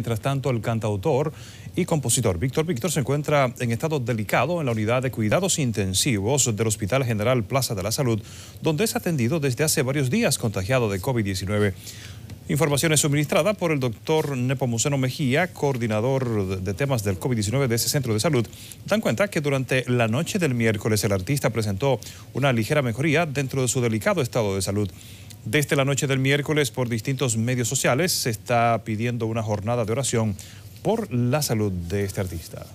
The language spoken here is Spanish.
Mientras tanto, el cantautor y compositor Víctor Víctor se encuentra en estado delicado en la unidad de cuidados intensivos del Hospital General Plaza de la Salud, donde es atendido desde hace varios días contagiado de COVID-19. Informaciones suministradas por el doctor Nepomuceno Mejía, coordinador de temas del COVID-19 de ese centro de salud, dan cuenta que durante la noche del miércoles el artista presentó una ligera mejoría dentro de su delicado estado de salud. Desde la noche del miércoles por distintos medios sociales se está pidiendo una jornada de oración por la salud de este artista.